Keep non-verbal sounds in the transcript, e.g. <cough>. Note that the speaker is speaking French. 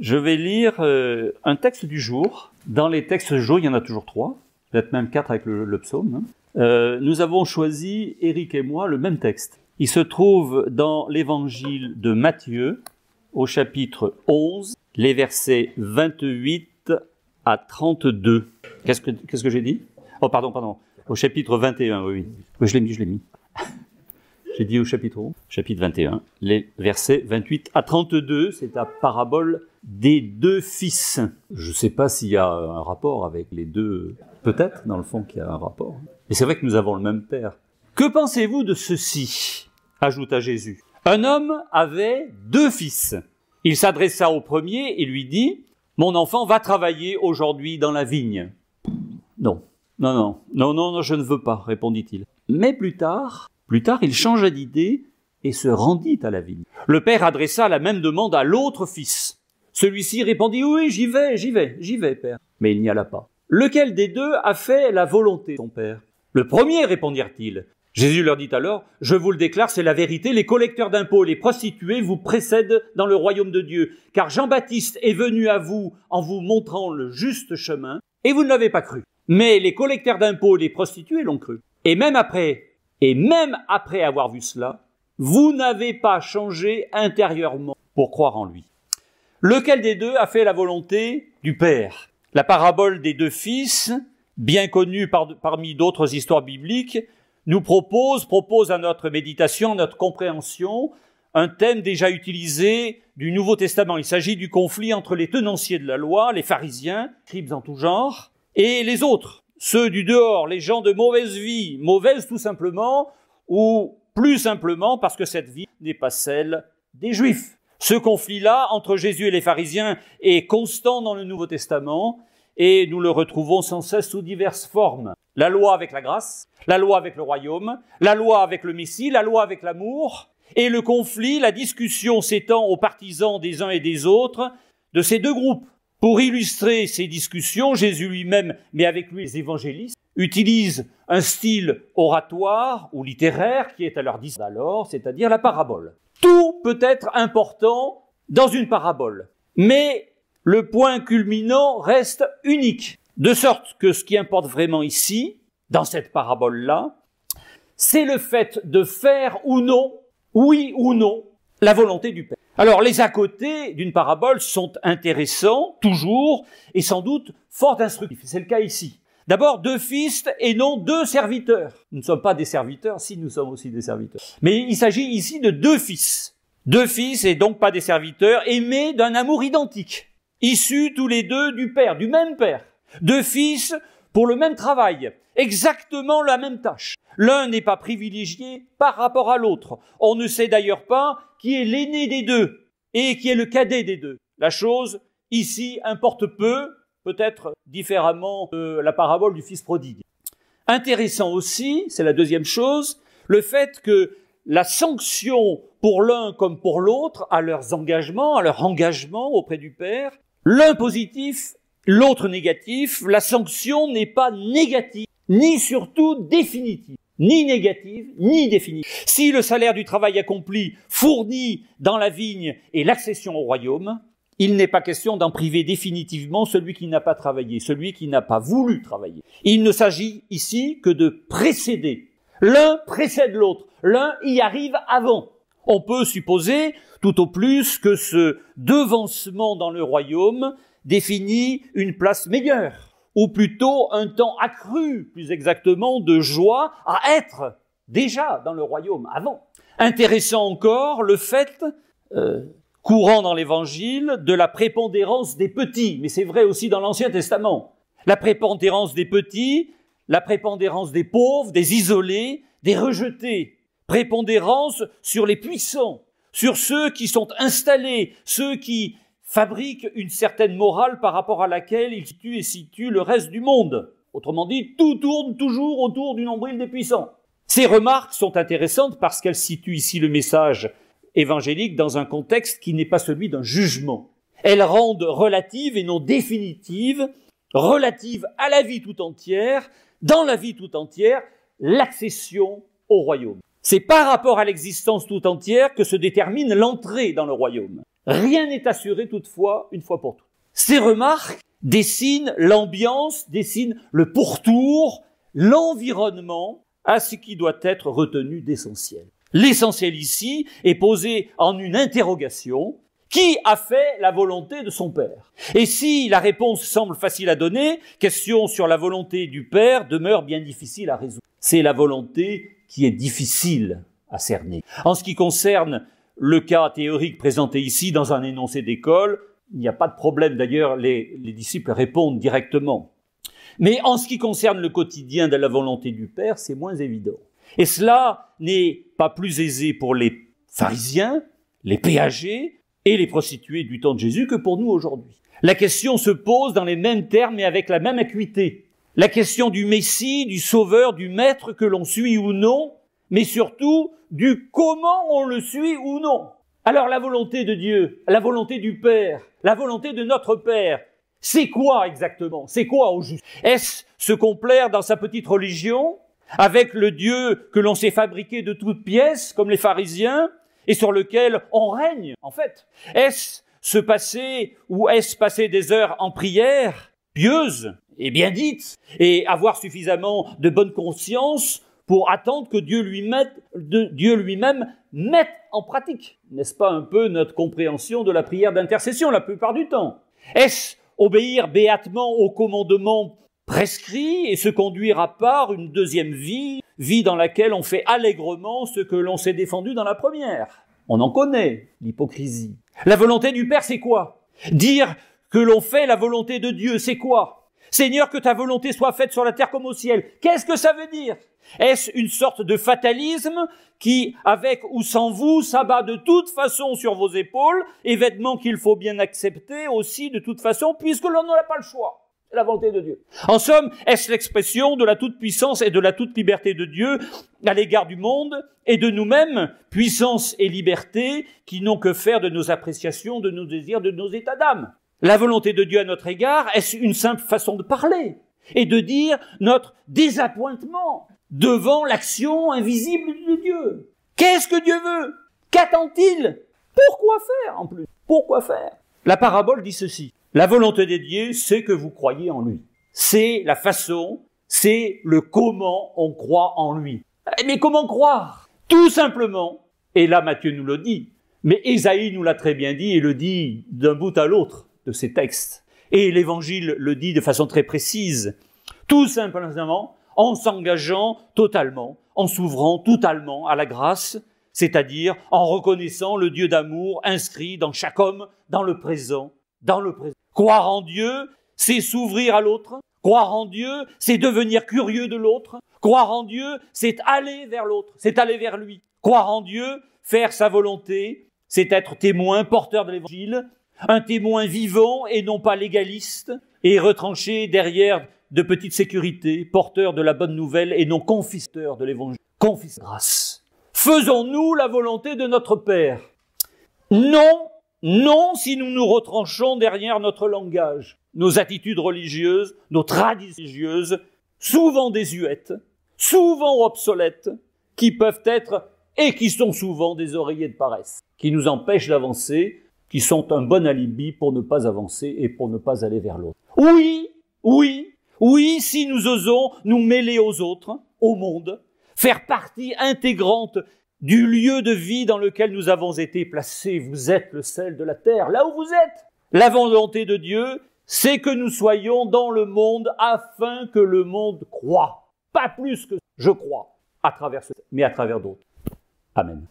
Je vais lire euh, un texte du jour. Dans les textes du jour, il y en a toujours trois, peut-être même quatre avec le, psaume. Hein. Euh, nous avons choisi, Eric et moi, le même texte. Il se trouve dans l'évangile de Matthieu, au chapitre 11, les versets 28 à 32. Qu'est-ce que, j'ai dit Oh, pardon, pardon. Au chapitre 21, oui. Oui, je l'ai mis, je l'ai mis. <laughs> j'ai dit au chapitre 11, chapitre 21, les versets 28 à 32, c'est la parabole des deux fils. Je ne sais pas s'il y a euh, un rapport avec les deux. Peut-être, dans le fond, qu'il y a un rapport. Mais c'est vrai que nous avons le même père. Que pensez-vous de ceci ajouta Jésus. Un homme avait deux fils. Il s'adressa au premier et lui dit Mon enfant va travailler aujourd'hui dans la vigne. Non, non, non, non, non, non je ne veux pas, répondit-il. Mais plus tard, plus tard, il changea d'idée et se rendit à la vigne. Le père adressa la même demande à l'autre fils. Celui-ci répondit Oui, j'y vais, j'y vais, j'y vais, père. Mais il n'y alla pas. Lequel des deux a fait la volonté, ton père Le premier, répondirent-ils. Jésus leur dit alors, Je vous le déclare, c'est la vérité, les collecteurs d'impôts, les prostituées vous précèdent dans le royaume de Dieu, car Jean-Baptiste est venu à vous en vous montrant le juste chemin, et vous ne l'avez pas cru. Mais les collecteurs d'impôts, les prostituées l'ont cru. Et même après, et même après avoir vu cela, vous n'avez pas changé intérieurement pour croire en lui. Lequel des deux a fait la volonté du Père La parabole des deux fils, bien connue parmi d'autres histoires bibliques, nous propose, propose à notre méditation, à notre compréhension, un thème déjà utilisé du Nouveau Testament. Il s'agit du conflit entre les tenanciers de la loi, les pharisiens, crimes en tout genre, et les autres, ceux du dehors, les gens de mauvaise vie, mauvaise tout simplement, ou plus simplement parce que cette vie n'est pas celle des juifs. Ce conflit-là entre Jésus et les pharisiens est constant dans le Nouveau Testament et nous le retrouvons sans cesse sous diverses formes. La loi avec la grâce, la loi avec le royaume, la loi avec le Messie, la loi avec l'amour, et le conflit, la discussion s'étend aux partisans des uns et des autres de ces deux groupes. Pour illustrer ces discussions, Jésus lui-même, mais avec lui les évangélistes, utilise un style oratoire ou littéraire qui est à leur disposition, c'est-à-dire la parabole. Tout peut être important dans une parabole, mais le point culminant reste unique, de sorte que ce qui importe vraiment ici, dans cette parabole-là, c'est le fait de faire ou non, oui ou non, la volonté du Père. Alors les à côté d'une parabole sont intéressants toujours et sans doute fort instructifs. C'est le cas ici. D'abord deux fils et non deux serviteurs. Nous ne sommes pas des serviteurs, si nous sommes aussi des serviteurs. Mais il s'agit ici de deux fils. Deux fils et donc pas des serviteurs, aimés d'un amour identique, issus tous les deux du Père, du même Père. Deux fils pour le même travail, exactement la même tâche. L'un n'est pas privilégié par rapport à l'autre. On ne sait d'ailleurs pas qui est l'aîné des deux et qui est le cadet des deux. La chose ici importe peu, peut-être différemment de la parabole du Fils prodigue. Intéressant aussi, c'est la deuxième chose, le fait que la sanction pour l'un comme pour l'autre à leurs engagements, à leur engagement auprès du Père, l'un positif, l'autre négatif, la sanction n'est pas négative, ni surtout définitive ni négative, ni définitive. Si le salaire du travail accompli fourni dans la vigne est l'accession au royaume, il n'est pas question d'en priver définitivement celui qui n'a pas travaillé, celui qui n'a pas voulu travailler. Il ne s'agit ici que de précéder. L'un précède l'autre, l'un y arrive avant. On peut supposer tout au plus que ce devancement dans le royaume définit une place meilleure, ou plutôt un temps accru, plus exactement, de joie à être déjà dans le royaume avant. Intéressant encore le fait, euh, courant dans l'Évangile de la prépondérance des petits, mais c'est vrai aussi dans l'Ancien Testament. La prépondérance des petits, la prépondérance des pauvres, des isolés, des rejetés. Prépondérance sur les puissants, sur ceux qui sont installés, ceux qui fabriquent une certaine morale par rapport à laquelle ils situent et situent le reste du monde. Autrement dit, tout tourne toujours autour du nombril des puissants. Ces remarques sont intéressantes parce qu'elles situent ici le message évangélique dans un contexte qui n'est pas celui d'un jugement. Elles rendent relative et non définitive, relative à la vie tout entière, dans la vie tout entière, l'accession au royaume. C'est par rapport à l'existence tout entière que se détermine l'entrée dans le royaume. Rien n'est assuré toutefois une fois pour toutes. Ces remarques dessinent l'ambiance, dessinent le pourtour, l'environnement à ce qui doit être retenu d'essentiel. L'essentiel ici est posé en une interrogation. Qui a fait la volonté de son Père Et si la réponse semble facile à donner, question sur la volonté du Père demeure bien difficile à résoudre. C'est la volonté qui est difficile à cerner. En ce qui concerne le cas théorique présenté ici dans un énoncé d'école, il n'y a pas de problème d'ailleurs, les, disciples répondent directement. Mais en ce qui concerne le quotidien de la volonté du Père, c'est moins évident. Et cela n'est pas plus aisé pour les pharisiens, les péagers et les prostituées du temps de Jésus que pour nous aujourd'hui. La question se pose dans les mêmes termes et avec la même acuité. La question du Messie, du Sauveur, du Maître que l'on suit ou non, mais surtout du comment on le suit ou non. Alors la volonté de Dieu, la volonté du Père, la volonté de notre Père, c'est quoi exactement C'est quoi au juste Est-ce ce qu'on complaire dans sa petite religion avec le Dieu que l'on s'est fabriqué de toutes pièces, comme les pharisiens, et sur lequel on règne, en fait. Est-ce se passer ou est-ce passer des heures en prière, pieuse et bien dite, et avoir suffisamment de bonne conscience pour attendre que Dieu lui-même mette en pratique N'est-ce pas un peu notre compréhension de la prière d'intercession la plupart du temps Est-ce obéir béatement au commandement prescrit et se conduire à part une deuxième vie, vie dans laquelle on fait allègrement ce que l'on s'est défendu dans la première. On en connaît l'hypocrisie. La volonté du Père, c'est quoi Dire que l'on fait la volonté de Dieu, c'est quoi Seigneur, que ta volonté soit faite sur la terre comme au ciel. Qu'est-ce que ça veut dire Est-ce une sorte de fatalisme qui, avec ou sans vous, s'abat de toute façon sur vos épaules, et vêtements qu'il faut bien accepter aussi de toute façon, puisque l'on n'a pas le choix la volonté de Dieu. En somme, est-ce l'expression de la toute-puissance et de la toute-liberté de Dieu à l'égard du monde et de nous-mêmes, puissance et liberté qui n'ont que faire de nos appréciations, de nos désirs, de nos états d'âme La volonté de Dieu à notre égard, est-ce une simple façon de parler et de dire notre désappointement devant l'action invisible de Dieu Qu'est-ce que Dieu veut Qu'attend-il Pourquoi faire en plus Pourquoi faire La parabole dit ceci. La volonté des dieux, c'est que vous croyez en lui. C'est la façon, c'est le comment on croit en lui. Eh, mais comment croire Tout simplement, et là Matthieu nous le dit, mais Ésaïe nous l'a très bien dit et le dit d'un bout à l'autre de ses textes. Et l'Évangile le dit de façon très précise, tout simplement en s'engageant totalement, en s'ouvrant totalement à la grâce, c'est-à-dire en reconnaissant le Dieu d'amour inscrit dans chaque homme, dans le présent, dans le présent. Croire en Dieu, c'est s'ouvrir à l'autre. Croire en Dieu, c'est devenir curieux de l'autre. Croire en Dieu, c'est aller vers l'autre, c'est aller vers lui. Croire en Dieu, faire sa volonté, c'est être témoin, porteur de l'Évangile, un témoin vivant et non pas légaliste, et retranché derrière de petites sécurités, porteur de la bonne nouvelle et non confisteur de l'Évangile. de grâce. Faisons-nous la volonté de notre Père. Non non si nous nous retranchons derrière notre langage, nos attitudes religieuses, nos traditions religieuses, souvent désuètes, souvent obsolètes, qui peuvent être et qui sont souvent des oreillers de paresse, qui nous empêchent d'avancer, qui sont un bon alibi pour ne pas avancer et pour ne pas aller vers l'autre. Oui, oui, oui, si nous osons nous mêler aux autres, au monde, faire partie intégrante du lieu de vie dans lequel nous avons été placés. Vous êtes le sel de la terre, là où vous êtes. La volonté de Dieu, c'est que nous soyons dans le monde afin que le monde croit. Pas plus que je crois, à travers ce, mais à travers d'autres. Amen.